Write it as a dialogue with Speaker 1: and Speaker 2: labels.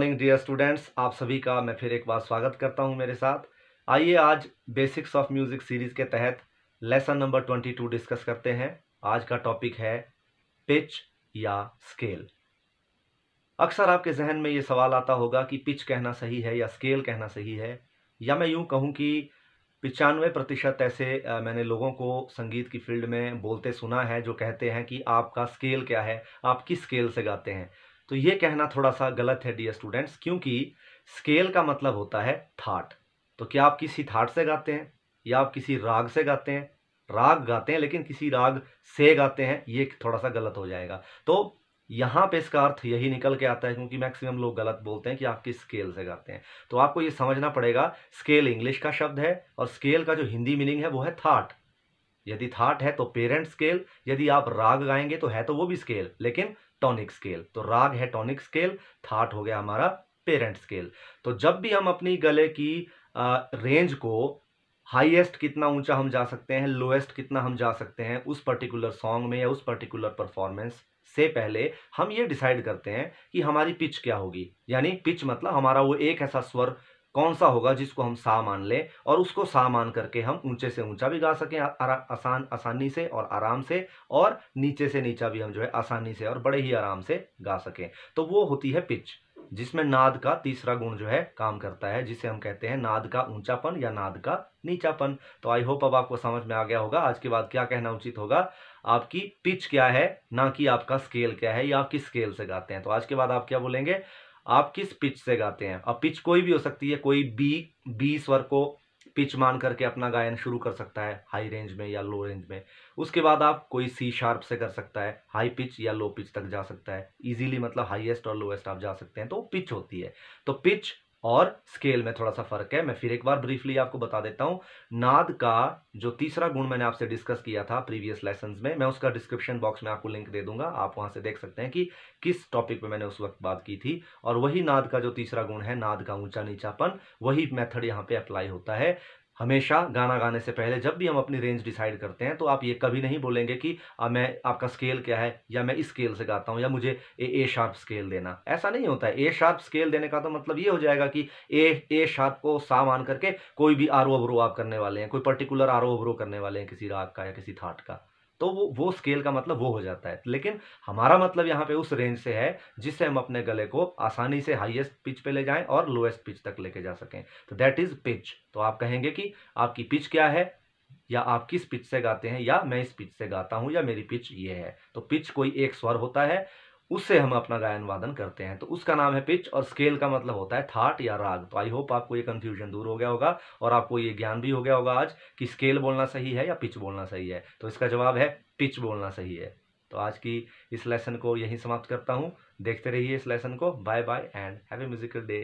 Speaker 1: morning dear students आप सभी का मैं फिर एक बार स्वागत करता हूं मेरे साथ आइए आज बेसिक्स ऑफ म्यूज़िक सीरीज़ के तहत lesson number twenty two discuss करते हैं आज का टॉपिक है पिच या स्केल अक्सर आपके जहन में ये सवाल आता होगा कि पिच कहना सही है या स्केल कहना सही है या मैं यूँ कहूँ कि पचानवे प्रतिशत ऐसे मैंने लोगों को संगीत की फील्ड में बोलते सुना है जो कहते हैं कि आपका स्केल क्या है आप किस स्केल से गाते हैं तो ये कहना थोड़ा सा गलत है डियर स्टूडेंट्स क्योंकि स्केल का मतलब होता है थाट तो क्या आप किसी थाट से गाते हैं या आप किसी राग से गाते हैं राग गाते हैं लेकिन किसी राग से गाते हैं ये थोड़ा सा गलत हो जाएगा तो यहाँ पे इसका अर्थ यही निकल के आता है क्योंकि मैक्सिमम लोग गलत बोलते हैं कि आप किस स्केल से गाते हैं तो आपको ये समझना पड़ेगा स्केल इंग्लिश का शब्द है और स्केल का जो हिंदी मीनिंग है वो है थाट यदि थाट है तो पेरेंट स्केल यदि आप राग गाएंगे तो है तो वो भी स्केल लेकिन टॉनिक स्केल तो राग है टॉनिक स्केल थाट हो गया हमारा पेरेंट स्केल तो जब भी हम अपनी गले की आ, रेंज को हाईएस्ट कितना ऊंचा हम जा सकते हैं लोएस्ट कितना हम जा सकते हैं उस पर्टिकुलर सॉन्ग में या उस पर्टिकुलर परफॉर्मेंस से पहले हम ये डिसाइड करते हैं कि हमारी पिच क्या होगी यानी पिच मतलब हमारा वो एक ऐसा स्वर कौन सा होगा जिसको हम सा मान लें और उसको सा मान करके हम ऊंचे से ऊंचा भी गा सकें आसान आसानी से और आराम से और नीचे से नीचा भी हम जो है आसानी से और बड़े ही आराम से गा सकें तो वो होती है पिच जिसमें नाद का तीसरा गुण जो है काम करता है जिसे हम कहते हैं नाद का ऊंचापन या नाद का नीचापन तो आई होप अब आपको समझ में आ गया होगा आज के बाद क्या कहना उचित होगा आपकी पिच क्या है ना कि आपका स्केल क्या है या आप किस स्केल से गाते हैं तो आज के बाद आप क्या बोलेंगे आप किस पिच से गाते हैं अब पिच कोई भी हो सकती है कोई बी बी स्वर को पिच मान करके अपना गायन शुरू कर सकता है हाई रेंज में या लो रेंज में उसके बाद आप कोई सी शार्प से कर सकता है हाई पिच या लो पिच तक जा सकता है इजीली मतलब हाईएस्ट और लोएस्ट आप जा सकते हैं तो पिच होती है तो पिच और स्केल में थोड़ा सा फर्क है मैं फिर एक बार ब्रीफली आपको बता देता हूं नाद का जो तीसरा गुण मैंने आपसे डिस्कस किया था प्रीवियस लेसन में मैं उसका डिस्क्रिप्शन बॉक्स में आपको लिंक दे दूंगा आप वहां से देख सकते हैं कि किस टॉपिक पे मैंने उस वक्त बात की थी और वही नाद का जो तीसरा गुण है नाद का ऊंचा नीचापन वही मेथड यहाँ पे अप्लाई होता है हमेशा गाना गाने से पहले जब भी हम अपनी रेंज डिसाइड करते हैं तो आप ये कभी नहीं बोलेंगे कि आ, मैं आपका स्केल क्या है या मैं इस स्केल से गाता हूँ या मुझे ए ए शार्प स्केल देना ऐसा नहीं होता है ए शार्प स्केल देने का तो मतलब ये हो जाएगा कि ए ए शार्प को सा मान करके कोई भी आरो अवरो आप करने वाले हैं कोई पर्टिकुलर आरो अवरो करने वाले हैं किसी राग का या किसी थाट का तो वो वो स्केल का मतलब वो हो जाता है लेकिन हमारा मतलब यहाँ पे उस रेंज से है जिससे हम अपने गले को आसानी से हाईएस्ट पिच पे ले जाएं और लोएस्ट पिच तक लेके जा सकें तो दैट इज़ पिच तो आप कहेंगे कि आपकी पिच क्या है या आप किस पिच से गाते हैं या मैं इस पिच से गाता हूँ या मेरी पिच ये है तो पिच कोई एक स्वर होता है उससे हम अपना गायन वादन करते हैं तो उसका नाम है पिच और स्केल का मतलब होता है थाट या राग तो आई होप आपको ये कन्फ्यूजन दूर हो गया होगा और आपको ये ज्ञान भी हो गया होगा आज कि स्केल बोलना सही है या पिच बोलना सही है तो इसका जवाब है पिच बोलना सही है तो आज की इस लेसन को यहीं समाप्त करता हूँ देखते रहिए इस लेसन को bye bye and have musical day